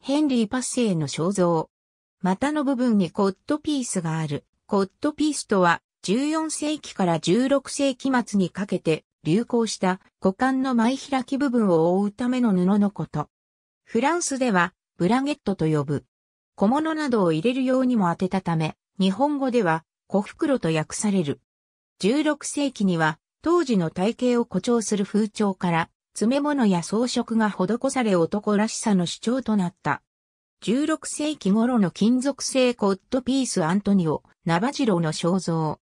ヘンリー・パッセイの肖像。股の部分にコットピースがある。コットピースとは、14世紀から16世紀末にかけて流行した股間の前開き部分を覆うための布のこと。フランスでは、ブラゲットと呼ぶ。小物などを入れるようにも当てたため、日本語では、小袋と訳される。16世紀には、当時の体型を誇張する風潮から、詰め物や装飾が施され男らしさの主張となった。16世紀頃の金属製コットピースアントニオ、ナバジロの肖像。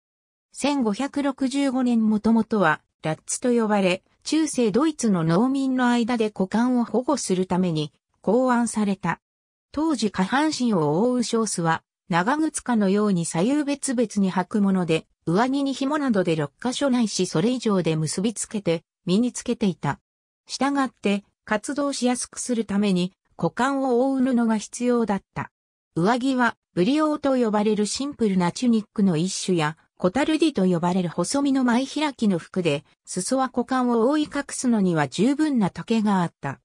1565年もともとは、ラッツと呼ばれ、中世ドイツの農民の間で股間を保護するために考案された。当時下半身を覆うショースは、長靴かのように左右別々に履くもので、上着に紐などで6箇所ないしそれ以上で結びつけて、身につけていた。従って、活動しやすくするために、股間を覆う布が必要だった。上着は、ブリオーと呼ばれるシンプルなチュニックの一種や、コタルディと呼ばれる細身の前開きの服で、裾は股間を覆い隠すのには十分な丈があった。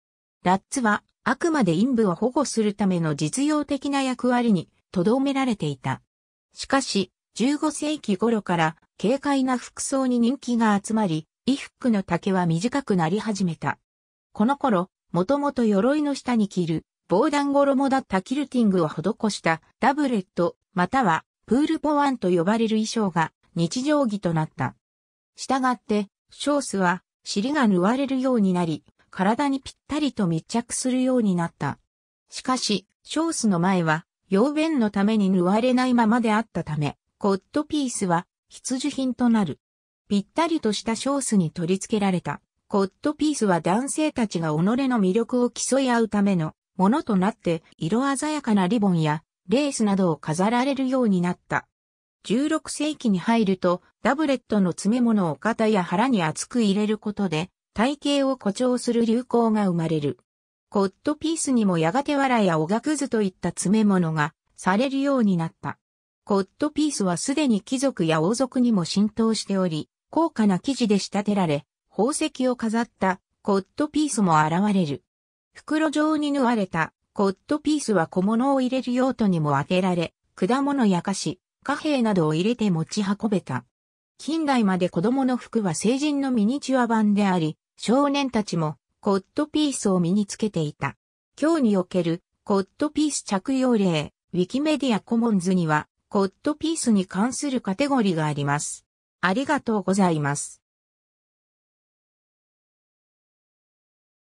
ラッツは、あくまで陰部を保護するための実用的な役割に、とどめられていた。しかし、15世紀頃から、軽快な服装に人気が集まり、衣服の丈は短くなり始めた。この頃、もともと鎧の下に着る、防弾衣だったキルティングを施したダブレット、またはプールポワンと呼ばれる衣装が日常着となった。したがって、ショースは尻が縫われるようになり、体にぴったりと密着するようになった。しかし、ショースの前は、用弁のために縫われないままであったため、コットピースは必需品となる。ぴったりとしたショースに取り付けられた。コットピースは男性たちが己の魅力を競い合うためのものとなって色鮮やかなリボンやレースなどを飾られるようになった。16世紀に入るとダブレットの詰め物を肩や腹に厚く入れることで体型を誇張する流行が生まれる。コットピースにもやがて藁やおがくずといった詰め物がされるようになった。コットピースはすでに貴族や王族にも浸透しており、高価な生地で仕立てられ、宝石を飾ったコットピースも現れる。袋状に縫われたコットピースは小物を入れる用途にも当てられ、果物や菓子、貨幣などを入れて持ち運べた。近代まで子供の服は成人のミニチュア版であり、少年たちもコットピースを身につけていた。今日におけるコットピース着用例、ウィキメディアコモンズにはコットピースに関するカテゴリーがあります。ありがとうございます。